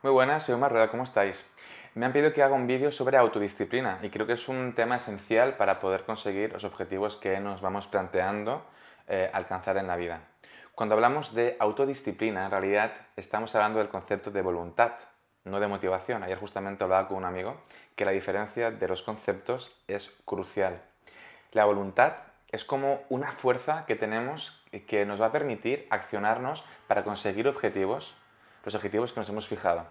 Muy buenas, soy Omar Rueda, ¿cómo estáis? Me han pedido que haga un vídeo sobre autodisciplina y creo que es un tema esencial para poder conseguir los objetivos que nos vamos planteando eh, alcanzar en la vida. Cuando hablamos de autodisciplina, en realidad estamos hablando del concepto de voluntad, no de motivación. Ayer justamente hablaba con un amigo que la diferencia de los conceptos es crucial. La voluntad es como una fuerza que tenemos que nos va a permitir accionarnos para conseguir objetivos los objetivos que nos hemos fijado.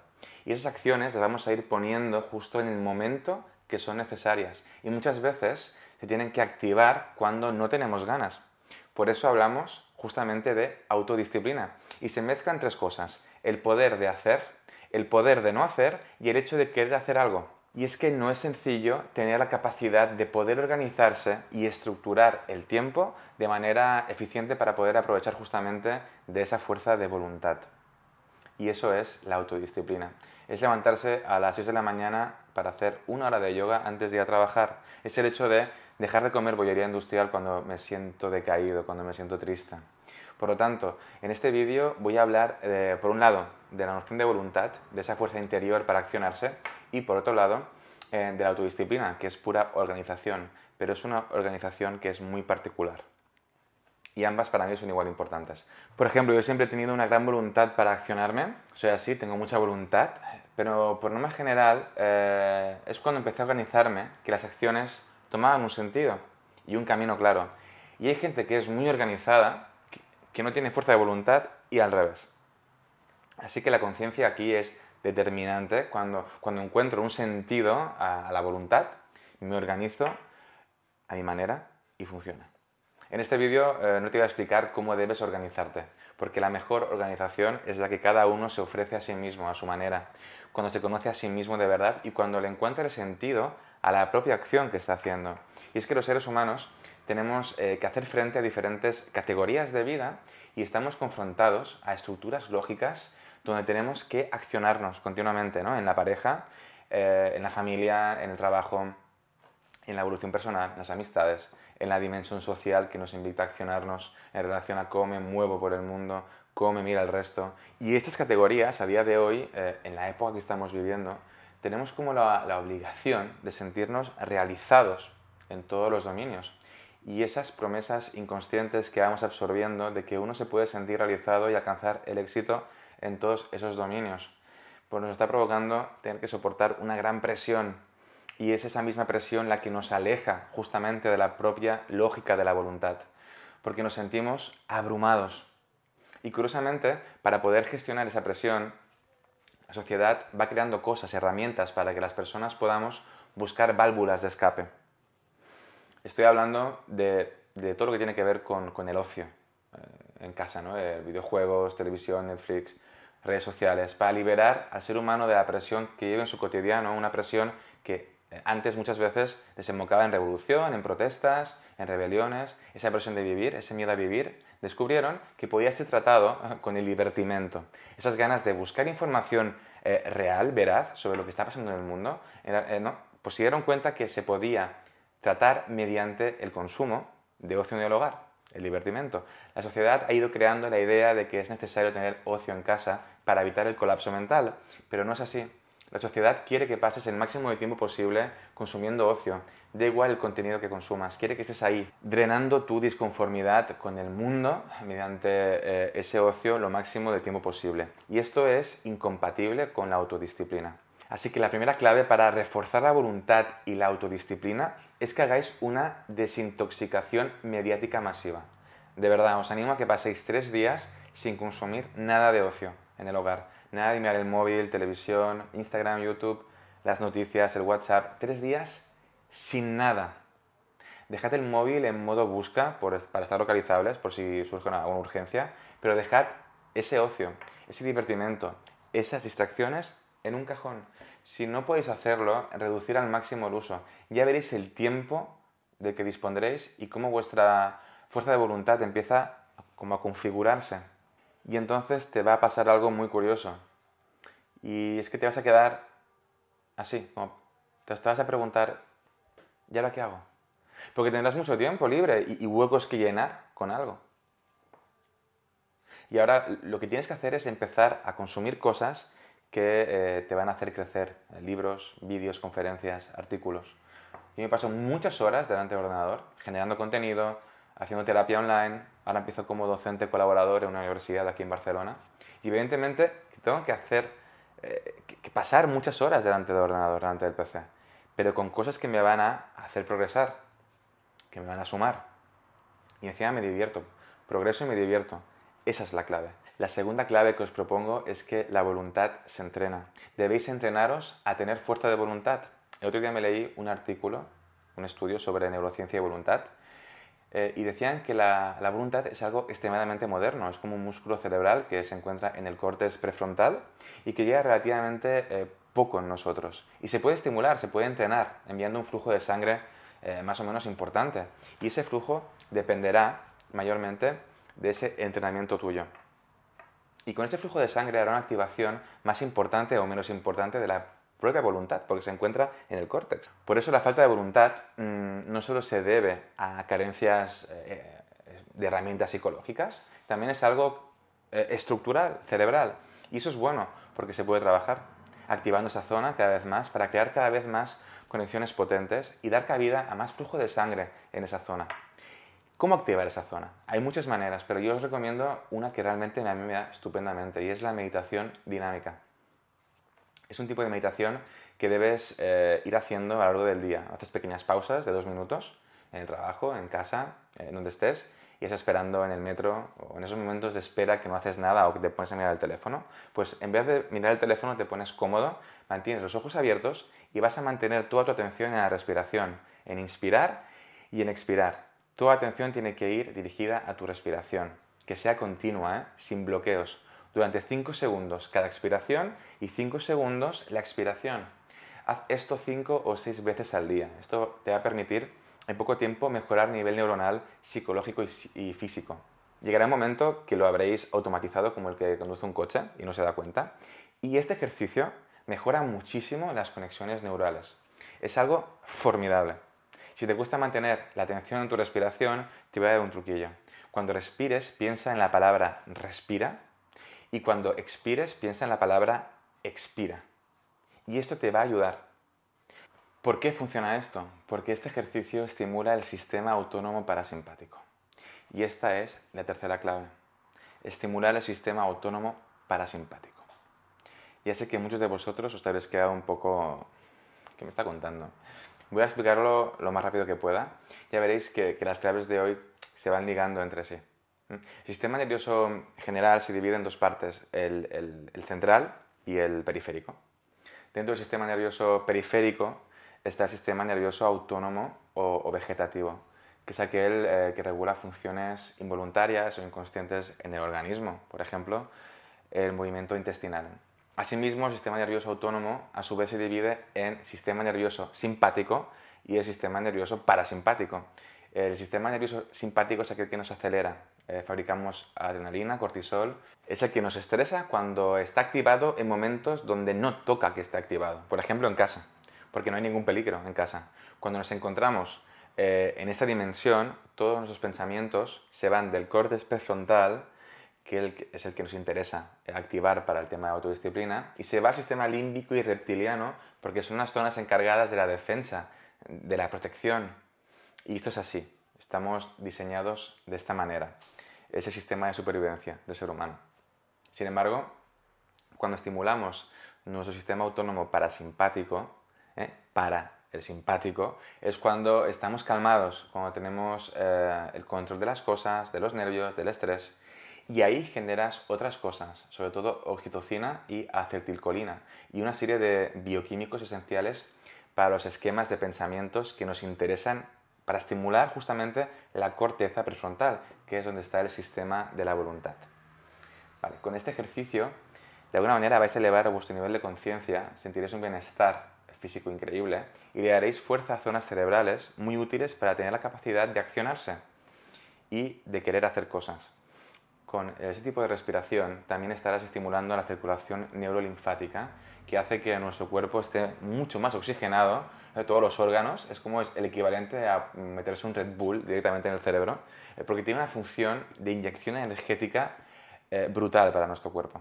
Y esas acciones las vamos a ir poniendo justo en el momento que son necesarias. Y muchas veces se tienen que activar cuando no tenemos ganas. Por eso hablamos justamente de autodisciplina. Y se mezclan tres cosas. El poder de hacer, el poder de no hacer y el hecho de querer hacer algo. Y es que no es sencillo tener la capacidad de poder organizarse y estructurar el tiempo de manera eficiente para poder aprovechar justamente de esa fuerza de voluntad y eso es la autodisciplina. Es levantarse a las 6 de la mañana para hacer una hora de yoga antes de ir a trabajar. Es el hecho de dejar de comer bollería industrial cuando me siento decaído, cuando me siento triste. Por lo tanto, en este vídeo voy a hablar, eh, por un lado, de la noción de voluntad, de esa fuerza interior para accionarse, y por otro lado, eh, de la autodisciplina, que es pura organización, pero es una organización que es muy particular y ambas para mí son igual importantes. Por ejemplo, yo siempre he tenido una gran voluntad para accionarme, soy así, tengo mucha voluntad, pero por más general eh, es cuando empecé a organizarme que las acciones tomaban un sentido y un camino claro. Y hay gente que es muy organizada, que no tiene fuerza de voluntad y al revés. Así que la conciencia aquí es determinante cuando, cuando encuentro un sentido a la voluntad, me organizo a mi manera y funciona. En este vídeo eh, no te voy a explicar cómo debes organizarte, porque la mejor organización es la que cada uno se ofrece a sí mismo, a su manera, cuando se conoce a sí mismo de verdad y cuando le encuentra el sentido a la propia acción que está haciendo. Y es que los seres humanos tenemos eh, que hacer frente a diferentes categorías de vida y estamos confrontados a estructuras lógicas donde tenemos que accionarnos continuamente, ¿no? En la pareja, eh, en la familia, en el trabajo, en la evolución personal, en las amistades en la dimensión social que nos invita a accionarnos en relación a cómo me muevo por el mundo, cómo me mira el resto. Y estas categorías, a día de hoy, eh, en la época que estamos viviendo, tenemos como la, la obligación de sentirnos realizados en todos los dominios. Y esas promesas inconscientes que vamos absorbiendo de que uno se puede sentir realizado y alcanzar el éxito en todos esos dominios, pues nos está provocando tener que soportar una gran presión y es esa misma presión la que nos aleja justamente de la propia lógica de la voluntad, porque nos sentimos abrumados. Y curiosamente, para poder gestionar esa presión, la sociedad va creando cosas, herramientas para que las personas podamos buscar válvulas de escape. Estoy hablando de, todo lo que tiene que ver con, el ocio eh, en casa, ¿no? Eh, videojuegos, televisión, Netflix, redes sociales, para liberar al ser humano de la presión que lleva en su cotidiano, una presión que eh, antes muchas veces desembocaba en revolución, en protestas, en rebeliones, esa presión de vivir, ese miedo a vivir, descubrieron que podía ser este tratado eh, con el divertimento. Esas ganas de buscar información eh, real, veraz, sobre lo que está pasando en el mundo, no, pues se dieron cuenta que se podía tratar mediante el consumo de ocio en el hogar, el divertimento. La sociedad ha ido creando la idea de que es necesario tener ocio en casa para evitar el colapso mental, pero no es así. La sociedad quiere que pases el máximo de tiempo posible consumiendo ocio. Da igual el contenido que consumas, quiere que estés ahí, drenando tu disconformidad con el mundo mediante eh, ese ocio lo máximo de tiempo posible. Y esto es incompatible con la autodisciplina. Así que la primera clave para reforzar la voluntad y la autodisciplina es que hagáis una desintoxicación mediática masiva. De verdad, os animo a que paséis tres días sin consumir nada de ocio en el hogar nada y mirar el móvil, televisión, Instagram, YouTube, las noticias, el WhatsApp, tres días sin nada. Dejad el móvil en modo busca para estar localizables por si surge alguna urgencia, pero dejad ese ocio, ese divertimento, esas distracciones en un cajón. Si no podéis hacerlo, reducir al máximo el uso. Ya veréis el tiempo de que dispondréis y cómo vuestra fuerza de voluntad empieza como a configurarse y entonces te va a pasar algo muy curioso. Y es que te vas a quedar así, como te vas a preguntar, ¿ya lo qué hago? Porque tendrás mucho tiempo libre y, huecos que llenar con algo. Y ahora lo que tienes que hacer es empezar a consumir cosas que eh, te van a hacer crecer. Libros, vídeos, conferencias, artículos. Yo me paso muchas horas delante del ordenador generando contenido, haciendo terapia online, Ahora empiezo como docente colaborador en una universidad aquí en Barcelona. Y evidentemente tengo que hacer, eh, que pasar muchas horas delante del ordenador, delante del PC, pero con cosas que me van a hacer progresar, que me van a sumar. Y encima me divierto, progreso y me divierto. Esa es la clave. La segunda clave que os propongo es que la voluntad se entrena. Debéis entrenaros a tener fuerza de voluntad. El otro día me leí un artículo, un estudio sobre neurociencia y voluntad, eh, y decían que la, voluntad es algo extremadamente moderno, es como un músculo cerebral que se encuentra en el córtex prefrontal y que llega relativamente eh, poco en nosotros. Y se puede estimular, se puede entrenar enviando un flujo de sangre eh, más o menos importante. Y ese flujo dependerá mayormente de ese entrenamiento tuyo. Y con ese flujo de sangre hará una activación más importante o menos importante de la propia voluntad, porque se encuentra en el córtex. Por eso la falta de voluntad mm, no solo se debe a carencias eh, de herramientas psicológicas, también es algo eh, estructural, cerebral. Y eso es bueno, porque se puede trabajar activando esa zona cada vez más para crear cada vez más conexiones potentes y dar cabida a más flujo de sangre en esa zona. ¿Cómo activar esa zona? Hay muchas maneras, pero yo os recomiendo una que realmente me mí me da estupendamente y es la meditación dinámica es un tipo de meditación que debes eh, ir haciendo a lo largo del día. Haces pequeñas pausas de dos minutos en el trabajo, en casa, en eh, donde estés, y es esperando en el metro o en esos momentos de espera que no haces nada o que te pones a mirar el teléfono. Pues en vez de mirar el teléfono te pones cómodo, mantienes los ojos abiertos y vas a mantener toda tu atención en la respiración, en inspirar y en expirar. Toda atención tiene que ir dirigida a tu respiración, que sea continua, ¿eh? sin bloqueos durante 5 segundos cada expiración y 5 segundos la expiración. Haz esto 5 o 6 veces al día. Esto te va a permitir en poco tiempo mejorar nivel neuronal, psicológico y, físico. Llegará un momento que lo habréis automatizado como el que conduce un coche y no se da cuenta. Y este ejercicio mejora muchísimo las conexiones neurales. Es algo formidable. Si te cuesta mantener la atención en tu respiración, te voy a dar un truquillo. Cuando respires, piensa en la palabra respira y cuando expires, piensa en la palabra expira. Y esto te va a ayudar. ¿Por qué funciona esto? Porque este ejercicio estimula el sistema autónomo parasimpático. Y esta es la tercera clave. Estimular el sistema autónomo parasimpático. Ya sé que muchos de vosotros os habéis quedado un poco... ¿Qué me está contando? Voy a explicarlo lo más rápido que pueda. Ya veréis que las claves de hoy se van ligando entre sí. Mm. El sistema nervioso general se divide en dos partes, el, central y el periférico. Dentro del sistema nervioso periférico está el sistema nervioso autónomo o, vegetativo, que es aquel eh, que regula funciones involuntarias o inconscientes en el organismo, por ejemplo, el movimiento intestinal. Asimismo, el sistema nervioso autónomo a su vez se divide en sistema nervioso simpático y el sistema nervioso parasimpático. El sistema nervioso simpático es aquel que nos acelera, eh, fabricamos adrenalina, cortisol, es el que nos estresa cuando está activado en momentos donde no toca que esté activado. Por ejemplo, en casa, porque no hay ningún peligro en casa. Cuando nos encontramos eh, en esta dimensión, todos nuestros pensamientos se van del córtex prefrontal, que es el que nos interesa activar para el tema de autodisciplina, y se va al sistema límbico y reptiliano, porque son unas zonas encargadas de la defensa, de la protección. Y esto es así, estamos diseñados de esta manera ese sistema de supervivencia del ser humano. Sin embargo, cuando estimulamos nuestro sistema autónomo parasimpático, ¿eh? para el simpático, es cuando estamos calmados, cuando tenemos eh, el control de las cosas, de los nervios, del estrés, y ahí generas otras cosas, sobre todo oxitocina y acetilcolina, y una serie de bioquímicos esenciales para los esquemas de pensamientos que nos interesan para estimular justamente la corteza prefrontal, que es donde está el sistema de la voluntad. con este ejercicio, de alguna manera vais a elevar vuestro nivel de conciencia, sentiréis un bienestar físico increíble y le daréis fuerza a zonas cerebrales muy útiles para tener la capacidad de accionarse y de querer hacer cosas con ese tipo de respiración también estarás estimulando la circulación neurolinfática, que hace que nuestro cuerpo esté mucho más oxigenado, de todos los órganos, es como es el equivalente a meterse un Red Bull directamente en el cerebro, eh, porque tiene una función de inyección energética eh, brutal para nuestro cuerpo.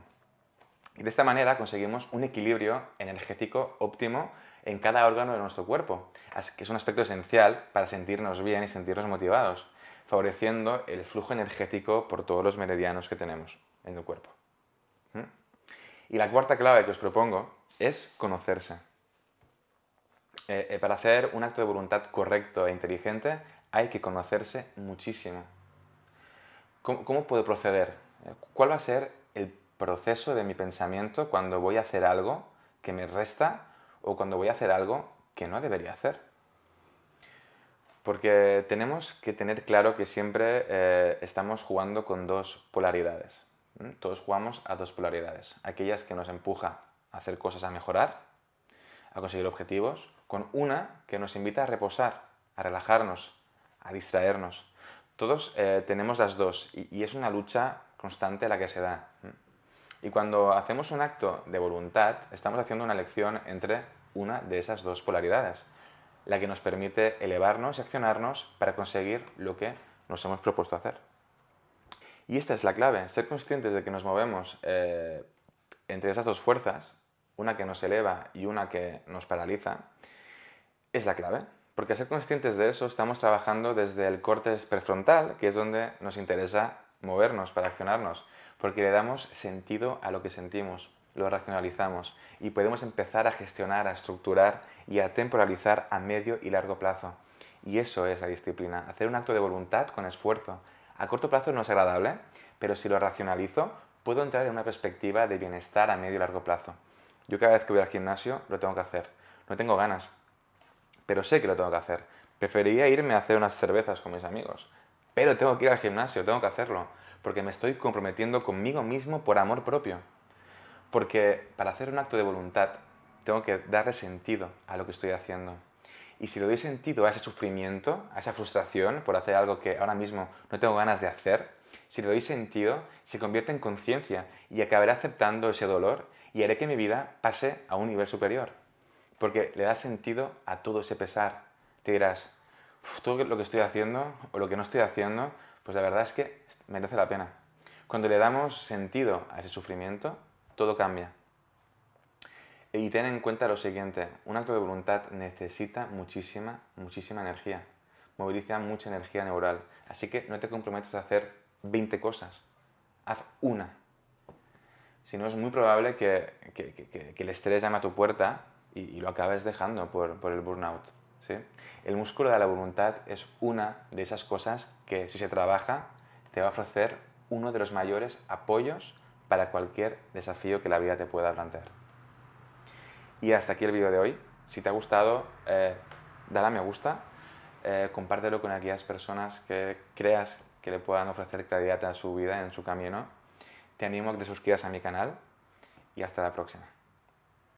Y de esta manera conseguimos un equilibrio energético óptimo en cada órgano de nuestro cuerpo, que es un aspecto esencial para sentirnos bien y sentirnos motivados favoreciendo el flujo energético por todos los meridianos que tenemos en el cuerpo. ¿Mm? Y la cuarta clave que os propongo es conocerse. Eh, eh, para hacer un acto de voluntad correcto e inteligente hay que conocerse muchísimo. cómo puedo proceder? Eh, ¿Cuál va a ser el proceso de mi pensamiento cuando voy a hacer algo que me resta o cuando voy a hacer algo que no debería hacer? Porque tenemos que tener claro que siempre eh, estamos jugando con dos polaridades. Todos jugamos a dos polaridades. Aquellas que nos empuja a hacer cosas a mejorar, a conseguir objetivos, con una que nos invita a reposar, a relajarnos, a distraernos. Todos eh, tenemos las dos y, es una lucha constante la que se da. Y cuando hacemos un acto de voluntad, estamos haciendo una elección entre una de esas dos polaridades la que nos permite elevarnos y accionarnos para conseguir lo que nos hemos propuesto hacer. Y esta es la clave, ser conscientes de que nos movemos eh, entre esas dos fuerzas, una que nos eleva y una que nos paraliza, es la clave. Porque ser conscientes de eso estamos trabajando desde el corte prefrontal, que es donde nos interesa movernos para accionarnos, porque le damos sentido a lo que sentimos, lo racionalizamos y podemos empezar a gestionar, a estructurar y a temporalizar a medio y largo plazo. Y eso es la disciplina, hacer un acto de voluntad con esfuerzo. A corto plazo no es agradable, pero si lo racionalizo, puedo entrar en una perspectiva de bienestar a medio y largo plazo. Yo cada vez que voy al gimnasio lo tengo que hacer. No tengo ganas, pero sé que lo tengo que hacer. Preferiría irme a hacer unas cervezas con mis amigos, pero tengo que ir al gimnasio, tengo que hacerlo, porque me estoy comprometiendo conmigo mismo por amor propio. Porque para hacer un acto de voluntad tengo que darle sentido a lo que estoy haciendo. Y si le doy sentido a ese sufrimiento, a esa frustración por hacer algo que ahora mismo no tengo ganas de hacer, si le doy sentido, se convierte en conciencia y acabaré aceptando ese dolor y haré que mi vida pase a un nivel superior. Porque le da sentido a todo ese pesar. Te dirás, todo lo que estoy haciendo o lo que no estoy haciendo, pues la verdad es que merece la pena. Cuando le damos sentido a ese sufrimiento, todo cambia. Y ten en cuenta lo siguiente, un acto de voluntad necesita muchísima, muchísima energía, moviliza mucha energía neural, así que no te comprometas a hacer 20 cosas, haz una. Si no, es muy probable que, el estrés llame a tu puerta y, lo acabes dejando por, el burnout. El músculo de la voluntad es una de esas cosas que si se trabaja te va a ofrecer uno de los mayores apoyos para cualquier desafío que la vida te pueda plantear. Y hasta aquí el vídeo de hoy. Si te ha gustado, eh, dale a me gusta, eh, compártelo con aquellas personas que creas que le puedan ofrecer claridad a su vida, en su camino. Te animo a que te suscribas a mi canal y hasta la próxima.